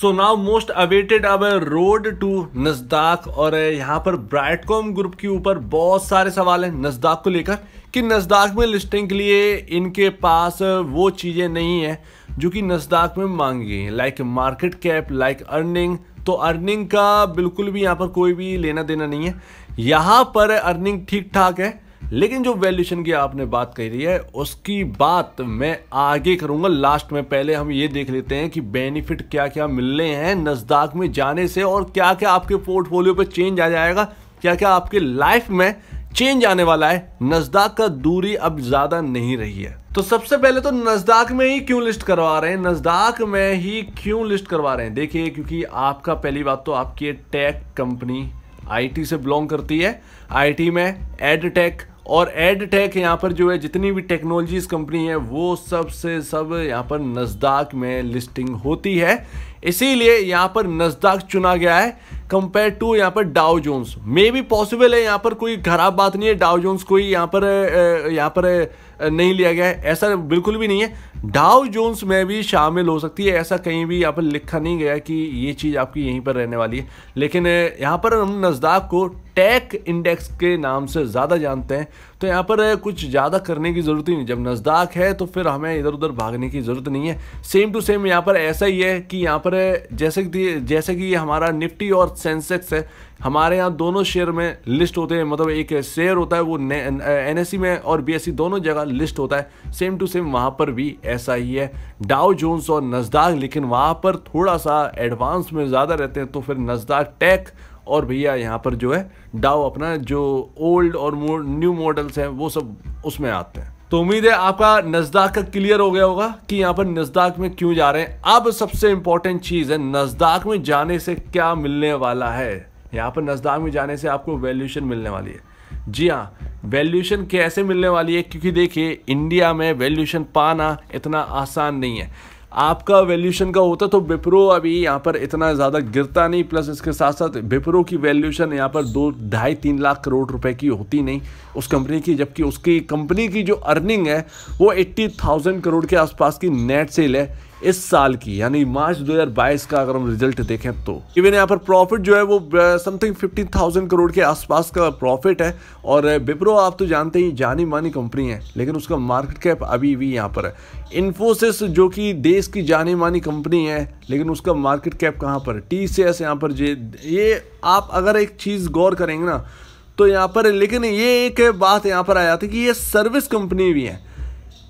सो now most awaited अब road to नजदाक और यहाँ पर ब्राइटकॉम ग्रुप के ऊपर बहुत सारे सवाल हैं नजदाक को लेकर कि नजदाक में लिस्टिंग के लिए इनके पास वो चीज़ें नहीं हैं जो कि नजदाक में मांगी गई हैं like market cap like earning तो अर्निंग का बिल्कुल भी यहाँ पर कोई भी लेना देना नहीं है यहाँ पर अर्निंग ठीक ठाक है लेकिन जो वैल्यूशन की आपने बात कही है उसकी बात मैं आगे करूंगा लास्ट में पहले हम ये देख लेते हैं कि बेनिफिट क्या क्या मिलने हैं नज़दाक में जाने से और क्या क्या आपके पोर्टफोलियो पर चेंज आ जाएगा क्या क्या आपके लाइफ में चेंज आने वाला है नजदाक का दूरी अब ज्यादा नहीं रही है तो सबसे पहले तो नजदाक में ही क्यों लिस्ट करवा रहे हैं नजदाक में ही क्यों लिस्ट करवा रहे हैं देखिए क्योंकि आपका पहली बात तो आपकी टेक कंपनी आईटी से बिलोंग करती है आईटी में एड टेक और एड टेक यहाँ पर जो है जितनी भी टेक्नोलॉजीज कंपनी है वो सब से सब यहाँ पर नज़दाक में लिस्टिंग होती है इसीलिए यहाँ पर नज़दाक चुना गया है कंपेयर टू यहाँ पर डाउ जोन्स मे भी पॉसिबल है यहाँ पर कोई खराब बात नहीं है डाउ जोन्स कोई यहाँ पर यहाँ पर नहीं लिया गया है ऐसा बिल्कुल भी नहीं है डाउ जोन्स में भी शामिल हो सकती है ऐसा कहीं भी यहाँ पर लिखा नहीं गया कि ये चीज़ आपकी यहीं पर रहने वाली है लेकिन यहाँ पर हम नज़दाक को टैक इंडेक्स के नाम से ज़्यादा जानते हैं तो यहाँ पर कुछ ज़्यादा करने की ज़रूरत ही नहीं जब नज़दाक है तो फिर हमें इधर उधर भागने की ज़रूरत नहीं है सेम टू सेम यहाँ पर ऐसा ही है कि यहाँ पर जैसे कि जैसे कि हमारा निफ्टी और बहुत सेंसेक्स है हमारे यहाँ दोनों शेयर में लिस्ट होते हैं मतलब एक शेयर होता है वो एन एस में और बी दोनों जगह लिस्ट होता है सेम टू सेम वहाँ पर भी ऐसा ही है डाउ जोन्स और नजदाक लेकिन वहाँ पर थोड़ा सा एडवांस में ज़्यादा रहते हैं तो फिर नजदाक टैक और भैया यहाँ पर जो है डाव अपना जो ओल्ड और न्यू मॉडल्स हैं वो सब उसमें आते हैं तो उम्मीद है आपका नज़दाक का क्लियर हो गया होगा कि यहाँ पर नज़दाक में क्यों जा रहे हैं अब सबसे इंपॉर्टेंट चीज़ है नज़दाक में जाने से क्या मिलने वाला है यहाँ पर नज़दाक में जाने से आपको वैल्यूशन मिलने वाली है जी हाँ वैल्यूशन कैसे मिलने वाली है क्योंकि देखिए इंडिया में वैल्यूशन पाना इतना आसान नहीं है आपका वैल्यूशन का होता तो विप्रो अभी यहाँ पर इतना ज़्यादा गिरता नहीं प्लस इसके साथ साथ विप्रो की वैल्यूशन यहाँ पर दो ढाई तीन लाख करोड़ रुपए की होती नहीं उस कंपनी की जबकि उसकी कंपनी की जो अर्निंग है वो एट्टी थाउजेंड करोड़ के आसपास की नेट सेल है इस साल की यानी मार्च 2022 का अगर हम रिजल्ट देखें तो इवन यहाँ पर प्रॉफिट जो है वो समथिंग फिफ्टीन थाउजेंड करोड़ के आसपास का प्रॉफिट है और विप्रो आप तो जानते ही जानी मानी कंपनी है लेकिन उसका मार्केट कैप अभी भी यहाँ पर है इन्फोसिस जो कि देश की जानी मानी कंपनी है लेकिन उसका मार्केट कैप कहाँ पर टी सी एस यहाँ पर जे ये आप अगर एक चीज़ गौर करेंगे ना तो यहाँ पर लेकिन ये एक बात यहाँ पर आ जाती है कि ये सर्विस कंपनी भी है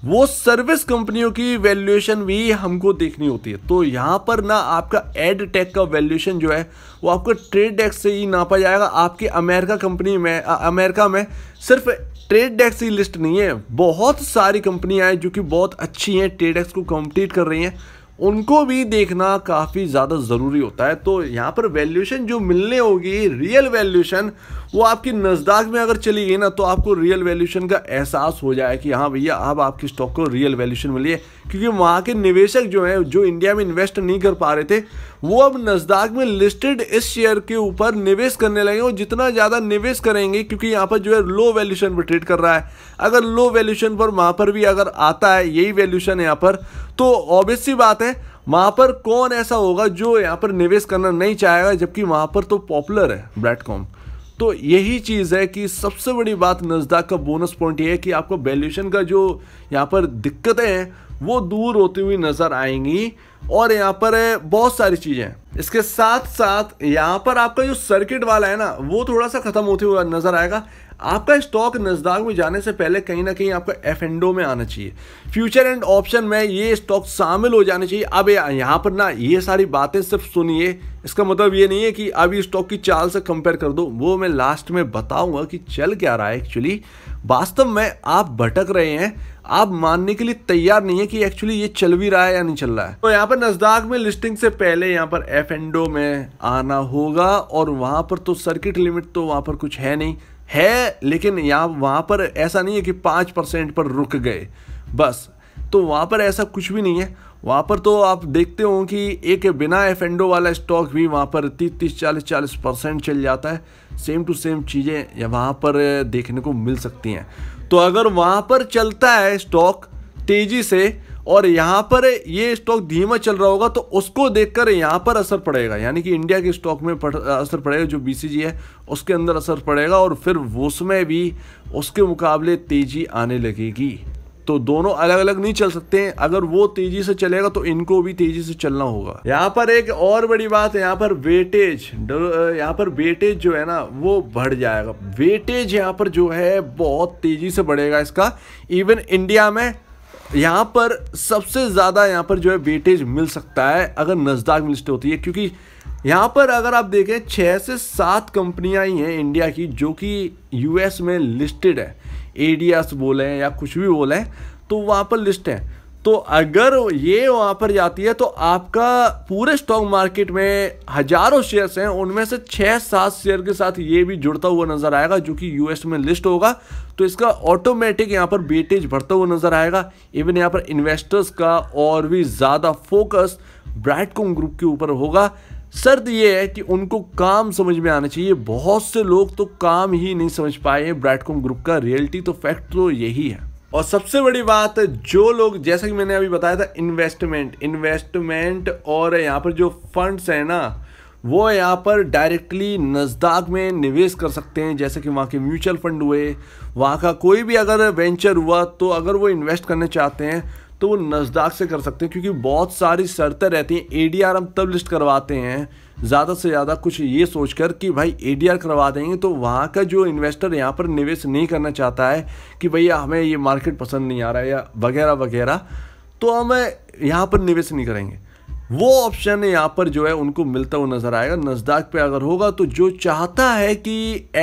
वो सर्विस कंपनियों की वैल्यूएशन भी हमको देखनी होती है तो यहाँ पर ना आपका एड टेक का वैल्यूएशन जो है वो आपको ट्रेड डेस्क से ही नापा जाएगा आपके अमेरिका कंपनी में आ, अमेरिका में सिर्फ ट्रेड डेस्क ही लिस्ट नहीं है बहुत सारी कंपनियाँ हैं जो कि बहुत अच्छी हैं ट्रेड डेस्क को कम्पीट कर रही हैं उनको भी देखना काफ़ी ज़्यादा ज़रूरी होता है तो यहाँ पर वैल्यूशन जो मिलने होगी रियल वैल्यूशन वो आपकी नज़दाक में अगर चली गई ना तो आपको रियल वैल्यूशन का एहसास हो जाए कि हाँ भैया अब आपकी स्टॉक को रियल वैल्यूशन मिली है क्योंकि वहाँ के निवेशक जो हैं जो इंडिया में इन्वेस्ट नहीं कर पा रहे थे वो अब नजदाक में लिस्टेड इस शेयर के ऊपर निवेश करने लगे और जितना ज़्यादा निवेश करेंगे क्योंकि यहाँ पर जो है लो वैल्यूशन पर ट्रेड कर रहा है अगर लो वैल्यूशन पर वहाँ पर भी अगर आता है यही वैल्यूशन यहाँ पर तो ऑब्वियस बात है वहाँ पर कौन ऐसा होगा जो यहाँ पर निवेश करना नहीं चाहेगा जबकि वहाँ पर तो पॉपुलर है ब्रैटकॉम तो यही चीज़ है कि सबसे बड़ी बात नज़दाक का बोनस पॉइंट ये है कि आपको वैल्यूशन का जो यहाँ पर दिक्कतें हैं वो दूर होती हुई नज़र आएंगी और यहाँ पर बहुत सारी चीज़ें इसके साथ साथ यहाँ पर आपका जो सर्किट वाला है ना वो थोड़ा सा ख़त्म होते हुआ नज़र आएगा आपका स्टॉक नजदाक में जाने से पहले कहीं ना कहीं आपको एफ एंडो में आना चाहिए फ्यूचर एंड ऑप्शन में ये स्टॉक शामिल हो जाने चाहिए अब यहाँ पर ना ये सारी बातें सिर्फ सुनिए इसका मतलब ये नहीं है कि अब इस स्टॉक की चाल से कंपेयर कर दो वो मैं लास्ट में बताऊंगा कि चल क्या रहा है एक्चुअली वास्तव में आप भटक रहे हैं आप मानने के लिए तैयार नहीं है कि एक्चुअली ये चल भी रहा है या नहीं चल रहा है तो यहाँ पर नजदाक में लिस्टिंग से पहले यहाँ पर एफ एंडो में आना होगा और वहाँ पर तो सर्किट लिमिट तो वहां पर कुछ है नहीं है लेकिन यहाँ वहाँ पर ऐसा नहीं है कि पाँच परसेंट पर रुक गए बस तो वहाँ पर ऐसा कुछ भी नहीं है वहाँ पर तो आप देखते हो कि एक बिना एफेंडो वाला स्टॉक भी वहाँ पर तीस तीस चालीस चालीस परसेंट चल जाता है सेम टू सेम चीज़ें वहाँ पर देखने को मिल सकती हैं तो अगर वहाँ पर चलता है स्टॉक तेज़ी से और यहाँ पर ये स्टॉक धीमा चल रहा होगा तो उसको देखकर यहाँ पर असर पड़ेगा यानी कि इंडिया के स्टॉक में पड़, असर पड़ेगा जो बी है उसके अंदर असर पड़ेगा और फिर उसमें भी उसके मुकाबले तेज़ी आने लगेगी तो दोनों अलग अलग नहीं चल सकते हैं अगर वो तेजी से चलेगा तो इनको भी तेजी से चलना होगा यहाँ पर एक और बड़ी बात है यहाँ पर वेटेज यहाँ पर वेटेज जो है ना वो बढ़ जाएगा वेटेज यहाँ पर जो है बहुत तेजी से बढ़ेगा इसका इवन इंडिया में यहाँ पर सबसे ज़्यादा यहाँ पर जो है वेटेज मिल सकता है अगर नजदाक में लिस्ट होती है क्योंकि यहाँ पर अगर आप देखें छः से सात कंपनियाँ ही हैं इंडिया की जो कि यूएस में लिस्टेड है एडियास बोलें या कुछ भी बोलें तो वहाँ पर लिस्ट है तो अगर ये वहाँ पर जाती है तो आपका पूरे स्टॉक मार्केट में हजारों शेयर्स हैं उनमें से छः सात शेयर के साथ ये भी जुड़ता हुआ नज़र आएगा जो कि यूएस में लिस्ट होगा तो इसका ऑटोमेटिक यहाँ पर बेटेज बढ़ता हुआ नज़र आएगा इवन यहाँ पर इन्वेस्टर्स का और भी ज़्यादा फोकस ब्राइटकॉम ग्रुप के ऊपर होगा शर्त ये है कि उनको काम समझ में आना चाहिए बहुत से लोग तो काम ही नहीं समझ पाए ब्राइटकॉम ग्रुप का रियलिटी तो फैक्ट तो यही है और सबसे बड़ी बात जो लोग जैसा कि मैंने अभी बताया था इन्वेस्टमेंट इन्वेस्टमेंट और यहाँ पर जो फंड्स हैं ना वो यहाँ पर डायरेक्टली नज़दाक में निवेश कर सकते हैं जैसे कि वहाँ के म्यूचुअल फंड हुए वहाँ का कोई भी अगर वेंचर हुआ तो अगर वो इन्वेस्ट करने चाहते हैं तो वो नज़दाक से कर सकते हैं क्योंकि बहुत सारी शर्तें रहती हैं ए हम तब लिस्ट करवाते हैं ज़्यादा से ज़्यादा कुछ ये सोचकर कि भाई ए करवा देंगे तो वहाँ का जो इन्वेस्टर यहाँ पर निवेश नहीं करना चाहता है कि भैया हमें ये मार्केट पसंद नहीं आ रहा है या वगैरह वगैरह तो हम यहाँ पर निवेश नहीं करेंगे वो ऑप्शन यहाँ पर जो है उनको मिलता हुआ नज़र आएगा नज़दाक पे अगर होगा तो जो चाहता है कि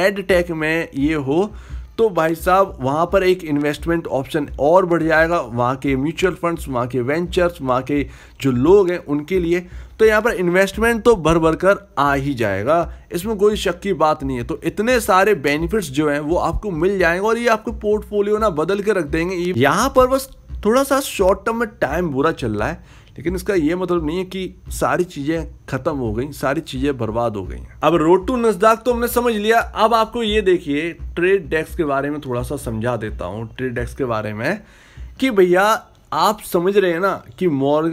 एड टेक में ये हो तो भाई साहब वहाँ पर एक इन्वेस्टमेंट ऑप्शन और बढ़ जाएगा वहाँ के म्यूचुअल फंड्स वहाँ के वेंचर्स वहाँ के जो लोग हैं उनके लिए तो यहाँ पर इन्वेस्टमेंट तो भर भर कर आ ही जाएगा इसमें कोई शक की बात नहीं है तो इतने सारे बेनिफिट्स जो हैं वो आपको मिल जाएंगे और ये आपको पोर्टफोलियो ना बदल के रख देंगे यहाँ पर बस थोड़ा सा शॉर्ट टर्म में टाइम बुरा चल रहा है लेकिन इसका ये मतलब नहीं है कि सारी चीज़ें ख़त्म हो गई सारी चीज़ें बर्बाद हो गई हैं अब रोड टू नजदाक तो हमने समझ लिया अब आपको ये देखिए ट्रेड डेस्क के बारे में थोड़ा सा समझा देता हूँ ट्रेड डेस्क के बारे में कि भैया आप समझ रहे हैं ना कि मॉर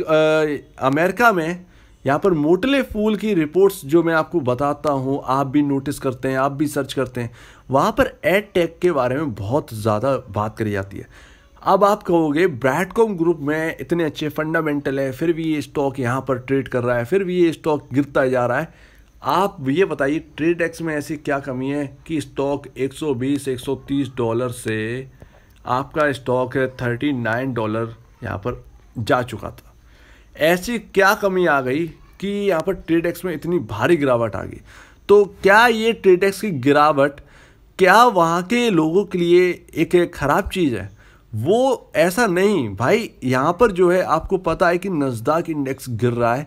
अमेरिका में यहाँ पर मोटले फूल की रिपोर्ट्स जो मैं आपको बताता हूँ आप भी नोटिस करते हैं आप भी सर्च करते हैं वहाँ पर एड टेक के बारे में बहुत ज़्यादा बात करी जाती है अब आप कहोगे ब्रैडकॉम ग्रुप में इतने अच्छे फंडामेंटल है फिर भी ये स्टॉक यहाँ पर ट्रेड कर रहा है फिर भी ये स्टॉक गिरता जा रहा है आप ये बताइए ट्रेड एक्स में ऐसी क्या कमी है कि स्टॉक 120 130 डॉलर से आपका स्टॉक है 39 डॉलर यहाँ पर जा चुका था ऐसी क्या कमी आ गई कि यहाँ पर ट्रेड एक्स में इतनी भारी गिरावट आ गई तो क्या ये ट्रेड एक्स की गिरावट क्या वहाँ के लोगों के लिए एक ख़राब चीज़ है वो ऐसा नहीं भाई यहाँ पर जो है आपको पता है कि नज़दाक इंडेक्स गिर रहा है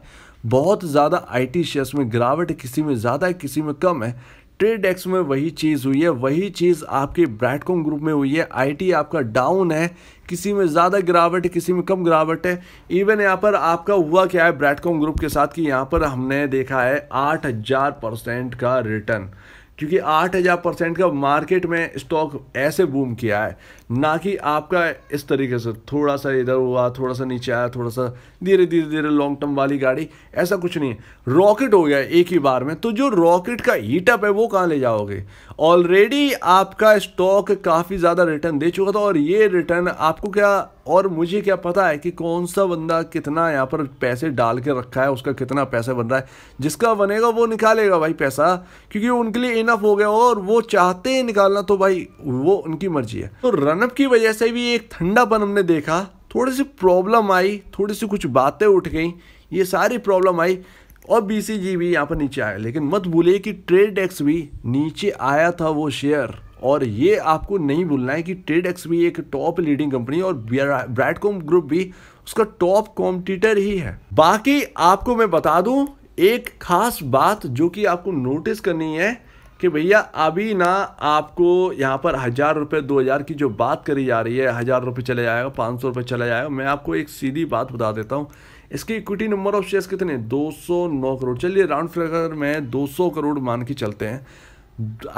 बहुत ज़्यादा आईटी शेयर्स में गिरावट किसी में ज़्यादा है किसी में कम है ट्रेड एक्स में वही चीज़ हुई है वही चीज़ आपके ब्रैडकॉम ग्रुप में हुई है आईटी आपका डाउन है किसी में ज़्यादा गिरावट है किसी में कम गिरावट है इवन यहाँ पर आपका हुआ क्या है ब्रैडकॉम ग्रुप के साथ कि यहाँ पर हमने देखा है आठ हज़ार परसेंट का रिटर्न क्योंकि आठ हज़ार परसेंट का मार्केट में स्टॉक ऐसे बूम किया है ना कि आपका इस तरीके से थोड़ा सा इधर हुआ थोड़ा सा नीचे आया थोड़ा सा धीरे धीरे धीरे लॉन्ग टर्म वाली गाड़ी ऐसा कुछ नहीं है रॉकेट हो गया एक ही बार में तो जो रॉकेट का हीटअप है वो कहाँ ले जाओगे ऑलरेडी आपका स्टॉक काफ़ी ज़्यादा रिटर्न दे चुका था और ये रिटर्न आपको क्या और मुझे क्या पता है कि कौन सा बंदा कितना यहाँ पर पैसे डाल के रखा है उसका कितना पैसा बन रहा है जिसका बनेगा वो निकालेगा भाई पैसा क्योंकि उनके लिए इनफ हो गया और वो चाहते हैं निकालना तो भाई वो उनकी मर्जी है तो रनअप की वजह से भी एक ठंडापन हमने देखा थोड़ी सी प्रॉब्लम आई थोड़ी सी कुछ बातें उठ गई ये सारी प्रॉब्लम आई और बी सी जी भी यहाँ पर नीचे आया लेकिन मत भूलिए कि ट्रेड एक्स भी नीचे आया था वो शेयर और ये आपको नहीं भूलना है कि ट्रेड एक्स भी एक टॉप लीडिंग कंपनी और ब्रैडकॉम ग्रुप भी उसका टॉप कॉम्पिटिटर ही है बाकी आपको मैं बता दूं एक खास बात जो कि आपको नोटिस करनी है कि भैया अभी ना आपको यहाँ पर हज़ार रुपये दो हज़ार की जो बात करी जा रही है हज़ार रुपये चले जाएगा पाँच सौ रुपये चला जाएगा मैं आपको एक सीधी बात बता देता हूँ इसकी इक्विटी नंबर ऑफ शेयर्स कितने 209 करोड़ चलिए राउंड फिगर में 200 करोड़ मान के चलते हैं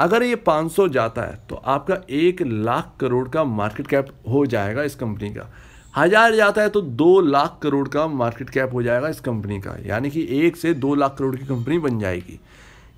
अगर ये 500 जाता है तो आपका एक लाख करोड़ का मार्केट कैप हो जाएगा इस कंपनी का हज़ार जाता है तो दो लाख करोड़ का मार्केट कैप हो जाएगा इस कंपनी का यानी कि एक से दो लाख करोड़ की कंपनी बन जाएगी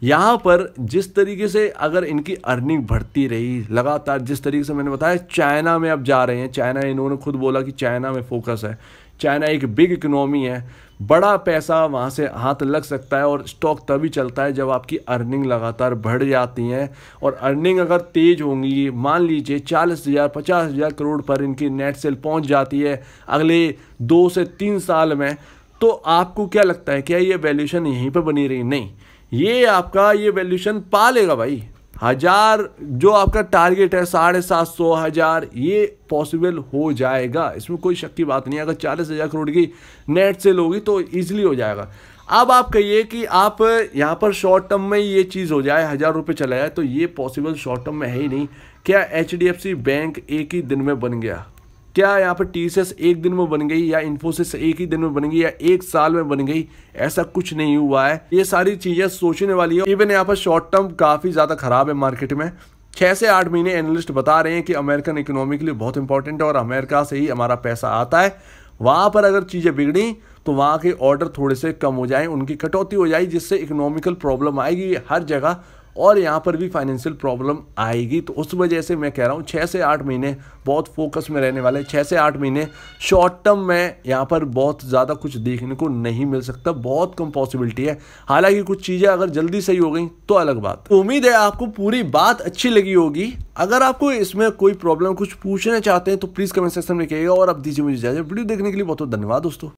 यहाँ पर जिस तरीके से अगर इनकी अर्निंग बढ़ती रही लगातार जिस तरीके से मैंने बताया चाइना में अब जा रहे हैं चाइना इन्होंने खुद बोला कि चाइना में फोकस है चाइना एक बिग इकनॉमी है बड़ा पैसा वहाँ से हाथ लग सकता है और स्टॉक तभी चलता है जब आपकी अर्निंग लगातार बढ़ जाती हैं और अर्निंग अगर तेज़ होंगी मान लीजिए चालीस हज़ार पचास हज़ार करोड़ पर इनकी नेट सेल पहुँच जाती है अगले दो से तीन साल में तो आपको क्या लगता है क्या ये वैल्यूशन यहीं पर बनी रही नहीं ये आपका ये वैल्यूशन पा लेगा भाई हज़ार जो आपका टारगेट है साढ़े सात सौ हज़ार ये पॉसिबल हो जाएगा इसमें कोई शक की बात नहीं है अगर चालीस हज़ार करोड़ की नेट सेल होगी तो ईजिली हो जाएगा अब आप कहिए कि आप यहाँ पर शॉर्ट टर्म में ये चीज़ हो जाए हज़ार रुपये चला जाए तो ये पॉसिबल शॉर्ट टर्म में है ही नहीं क्या एच बैंक एक ही दिन में बन गया क्या यहाँ पर टी एक दिन में बन गई या इन्फोसिस एक ही दिन में बन गई या एक साल में बन गई ऐसा कुछ नहीं हुआ है ये सारी चीज़ें सोचने वाली है इवन यहाँ पर शॉर्ट टर्म काफ़ी ज़्यादा खराब है मार्केट में छः से आठ महीने एनालिस्ट बता रहे हैं कि अमेरिकन इकोनॉमी के लिए बहुत इंपॉर्टेंट है और अमेरिका से ही हमारा पैसा आता है वहाँ पर अगर चीज़ें बिगड़ी तो वहाँ के ऑर्डर थोड़े से कम हो जाएं उनकी कटौती हो जाए जिससे इकोनॉमिकल प्रॉब्लम आएगी हर जगह और यहाँ पर भी फाइनेंशियल प्रॉब्लम आएगी तो उस वजह से मैं कह रहा हूँ छः से आठ महीने बहुत फोकस में रहने वाले छः से आठ महीने शॉर्ट टर्म में यहाँ पर बहुत ज़्यादा कुछ देखने को नहीं मिल सकता बहुत कम पॉसिबिलिटी है हालांकि कुछ चीज़ें अगर जल्दी सही हो गई तो अलग बात उम्मीद है आपको पूरी बात अच्छी लगी होगी अगर आपको इसमें कोई प्रॉब्लम कुछ पूछना चाहते हैं तो प्लीज़ कमेंट सेक्शन में कहिएगा और आप दीजिए मुझे जाए वीडियो देखने के लिए बहुत बहुत धन्यवाद दोस्तों